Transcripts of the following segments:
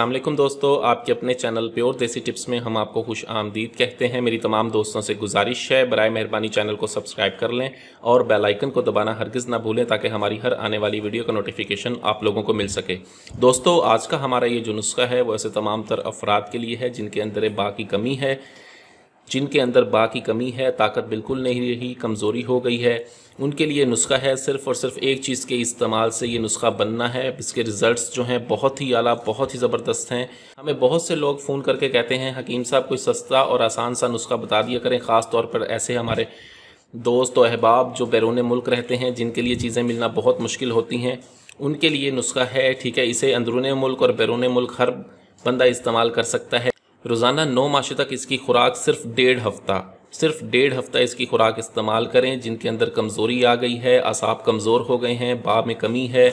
असलम दोस्तों आपके अपने चैनल प्योर देसी टिप्स में हम आपको खुश आमदीद कहते हैं मेरी तमाम दोस्तों से गुजारिश है बरए मेहरबानी चैनल को सब्सक्राइब कर लें और बेल आइकन को दबाना हरगिज़ ना भूलें ताकि हमारी हर आने वाली वीडियो का नोटिफिकेशन आप लोगों को मिल सके दोस्तों आज का हमारा ये जो नुस्खा है वो ऐसे तमाम तर अफराद के लिए है जिनके अंदर बाकी कमी है जिनके अंदर बा की कमी है ताकत बिल्कुल नहीं रही कमज़ोरी हो गई है उनके लिए नुस्खा है सिर्फ़ और सिर्फ एक चीज़ के इस्तेमाल से ये नुस्खा बनना है इसके रिज़ल्ट्स जो हैं बहुत ही आला बहुत ही ज़बरदस्त हैं हमें बहुत से लोग फ़ोन करके कहते हैं हकीम साहब कोई सस्ता और आसान सा नुस्खा बता दिया करें ख़ास तौर पर ऐसे हमारे दोस्त और अहबाब जो बैरून मुल्क रहते हैं जिनके लिए चीज़ें मिलना बहुत मुश्किल होती हैं उनके लिए नुस्खा है ठीक है इसे अंदरून मुल्क और बैरून मुल्क हर बंदा इस्तेमाल कर सकता है रोज़ाना नौ माशे तक इसकी खुराक सिर्फ डेढ़ हफ्ता सिर्फ डेढ़ हफ्ता इसकी खुराक इस्तेमाल करें जिनके अंदर कमज़ोरी आ गई है असाब कमज़ोर हो गए हैं बा में कमी है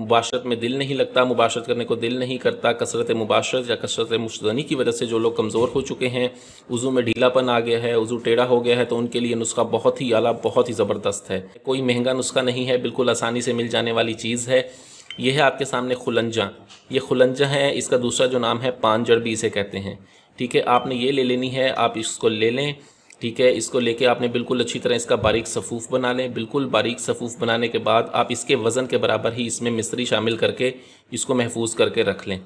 मुबाशरत में दिल नहीं लगता मुबाशरत करने को दिल नहीं करता कसरत मुबाशरत या कसरत मुश्तनी की वजह से जो लोग कमज़ोर हो चुके हैं उज़ू में ढीलापन आ गया है उज़ू टेढ़ा हो गया है तो उनके लिए नुस्खा बहुत ही आला बहुत ही ज़बरदस्त है कोई महंगा नुस्खा नहीं है बिल्कुल आसानी से मिल जाने वाली चीज़ है ये है आपके सामने खुलंजा ये खुलंजा है इसका दूसरा जो नाम है पान जड़ भी इसे कहते हैं ठीक है आपने ये ले लेनी है आप इसको ले लें ठीक है इसको लेके आपने बिल्कुल अच्छी तरह इसका बारीक सफ़ूफ़ बना लें बिल्कुल बारीक सफ़ूफ़ बनाने के बाद आप इसके वज़न के बराबर ही इसमें मिस्री शामिल करके इसको महफूज करके रख लें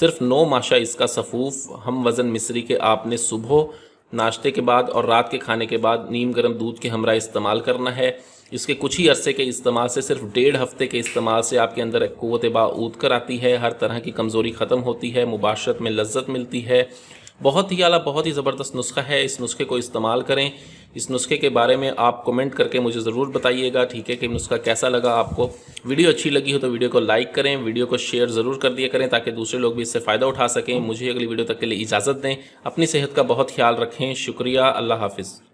सिर्फ नौ माशा इसका सफ़ूफ़ हम वज़न मिस्री के आपने सुबह नाश्ते के बाद और रात के खाने के बाद नीम गर्म दूध के हमरा इस्तेमाल करना है इसके कुछ ही अरसे के इस्तेमाल से सिर्फ डेढ़ हफ्ते के इस्तेमाल से आपके अंदर कुत बा ऊद कर आती है हर तरह की कमज़ोरी ख़त्म होती है मुबाशरत में लज्जत मिलती है बहुत ही आला बहुत ही ज़बरदस्त नुस्खा है इस नुस्खे को इस्तेमाल करें इस नुस्खे के बारे में आप कमेंट करके मुझे ज़रूर बताइएगा ठीक है कि नुस्खा कैसा लगा आपको वीडियो अच्छी लगी हो तो वीडियो को लाइक करें वीडियो को शेयर ज़रूर कर दिया करें ताकि दूसरे लोग भी इससे फ़ायदा उठा सकें मुझे अगली वीडियो तक के लिए इजाज़त दें अपनी सेहत का बहुत ख्याल रखें शुक्रिया अल्लाह हाफिज़